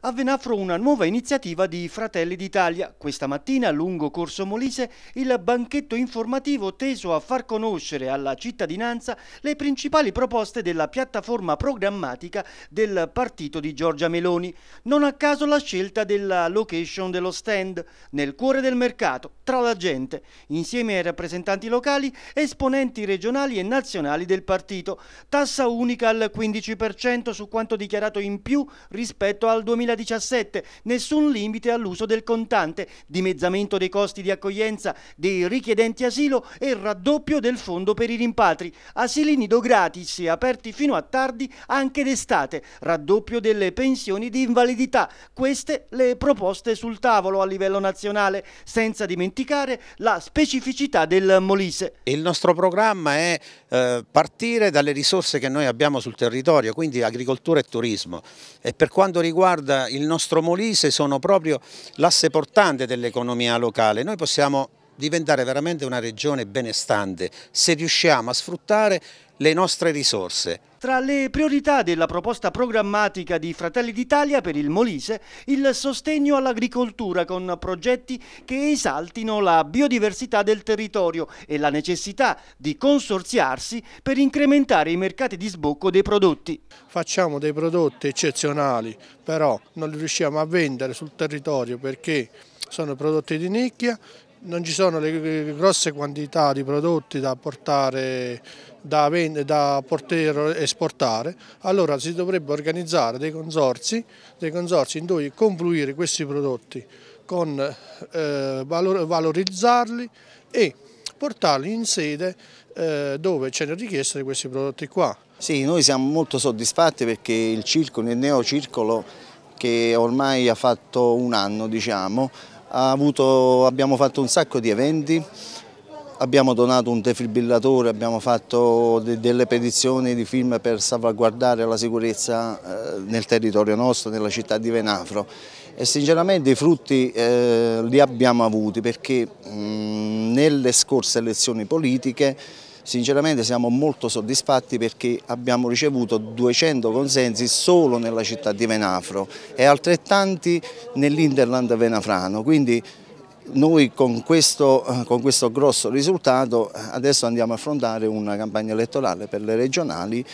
a Venafro una nuova iniziativa di Fratelli d'Italia. Questa mattina, lungo Corso Molise, il banchetto informativo teso a far conoscere alla cittadinanza le principali proposte della piattaforma programmatica del partito di Giorgia Meloni. Non a caso la scelta della location dello stand, nel cuore del mercato, tra la gente, insieme ai rappresentanti locali, esponenti regionali e nazionali del partito. Tassa unica al 15% su quanto dichiarato in più rispetto al 2020 2017, nessun limite all'uso del contante, dimezzamento dei costi di accoglienza dei richiedenti asilo e raddoppio del fondo per i rimpatri, asili nido gratis e aperti fino a tardi anche d'estate, raddoppio delle pensioni di invalidità, queste le proposte sul tavolo a livello nazionale, senza dimenticare la specificità del Molise. Il nostro programma è eh, partire dalle risorse che noi abbiamo sul territorio, quindi agricoltura e turismo e per quanto riguarda il nostro Molise sono proprio l'asse portante dell'economia locale. Noi possiamo diventare veramente una regione benestante se riusciamo a sfruttare le nostre risorse. Tra le priorità della proposta programmatica di Fratelli d'Italia per il Molise, il sostegno all'agricoltura con progetti che esaltino la biodiversità del territorio e la necessità di consorziarsi per incrementare i mercati di sbocco dei prodotti. Facciamo dei prodotti eccezionali, però non li riusciamo a vendere sul territorio perché sono prodotti di nicchia non ci sono le grosse quantità di prodotti da portare da, da poter esportare, allora si dovrebbe organizzare dei consorzi, dei consorzi in cui confluire questi prodotti, con, eh, valorizzarli e portarli in sede eh, dove c'è la richiesta di questi prodotti qua. Sì, noi siamo molto soddisfatti perché il circolo, il neocircolo che ormai ha fatto un anno diciamo, avuto, abbiamo fatto un sacco di eventi, abbiamo donato un defibrillatore, abbiamo fatto de delle petizioni di film per salvaguardare la sicurezza eh, nel territorio nostro, nella città di Venafro e sinceramente i frutti eh, li abbiamo avuti perché mh, mm, nelle scorse elezioni politiche Sinceramente siamo molto soddisfatti perché abbiamo ricevuto 200 consensi solo nella città di Venafro e altrettanti nell'Interland venafrano, quindi noi con questo, eh, con questo grosso risultato eh, adesso andiamo a affrontare una campagna elettorale per le regionali